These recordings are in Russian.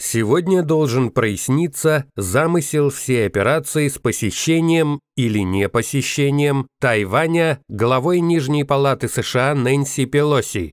Сегодня должен проясниться замысел всей операции с посещением или не посещением Тайваня главой Нижней палаты США Нэнси Пелоси.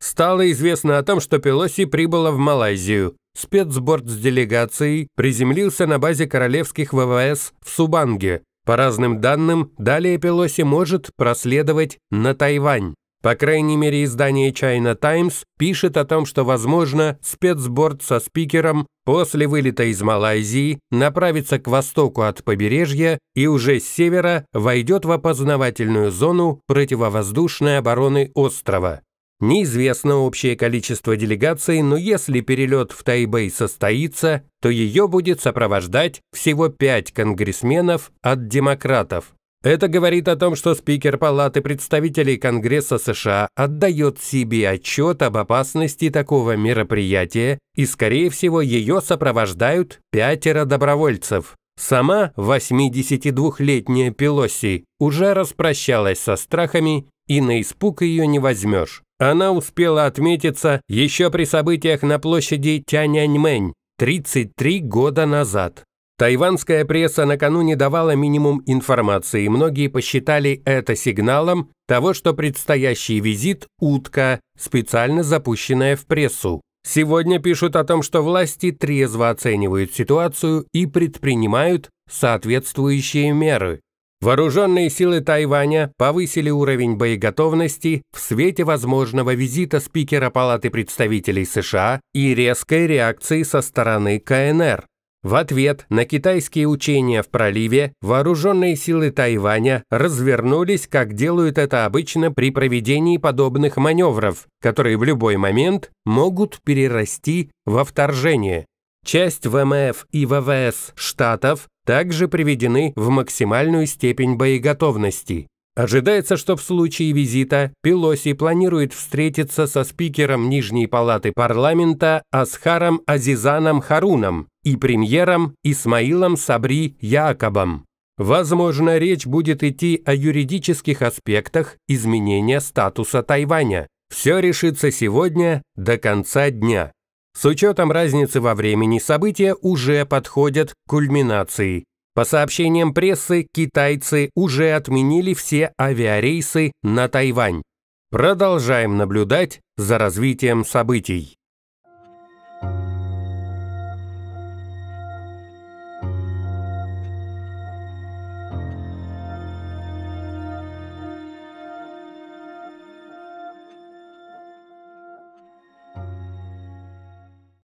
Стало известно о том, что Пелоси прибыла в Малайзию. Спецборд с делегацией приземлился на базе королевских ВВС в Субанге. По разным данным, далее Пелоси может проследовать на Тайвань. По крайней мере, издание China Times пишет о том, что, возможно, спецборд со спикером после вылета из Малайзии направится к востоку от побережья и уже с севера войдет в опознавательную зону противовоздушной обороны острова. Неизвестно общее количество делегаций, но если перелет в Тайбэй состоится, то ее будет сопровождать всего пять конгрессменов от демократов, это говорит о том, что спикер Палаты представителей Конгресса США отдает себе отчет об опасности такого мероприятия и, скорее всего, ее сопровождают пятеро добровольцев. Сама 82-летняя Пелоси уже распрощалась со страхами и на испуг ее не возьмешь. Она успела отметиться еще при событиях на площади Тяньаньмэнь 33 года назад. Тайванская пресса накануне давала минимум информации, и многие посчитали это сигналом того, что предстоящий визит – утка, специально запущенная в прессу. Сегодня пишут о том, что власти трезво оценивают ситуацию и предпринимают соответствующие меры. Вооруженные силы Тайваня повысили уровень боеготовности в свете возможного визита спикера Палаты представителей США и резкой реакции со стороны КНР. В ответ на китайские учения в проливе вооруженные силы Тайваня развернулись, как делают это обычно при проведении подобных маневров, которые в любой момент могут перерасти во вторжение. Часть ВМФ и ВВС штатов также приведены в максимальную степень боеготовности. Ожидается, что в случае визита Пелоси планирует встретиться со спикером Нижней палаты парламента Асхаром Азизаном Харуном, и премьером Исмаилом Сабри Яакобом. Возможно, речь будет идти о юридических аспектах изменения статуса Тайваня. Все решится сегодня до конца дня. С учетом разницы во времени события уже подходят к кульминации. По сообщениям прессы, китайцы уже отменили все авиарейсы на Тайвань. Продолжаем наблюдать за развитием событий.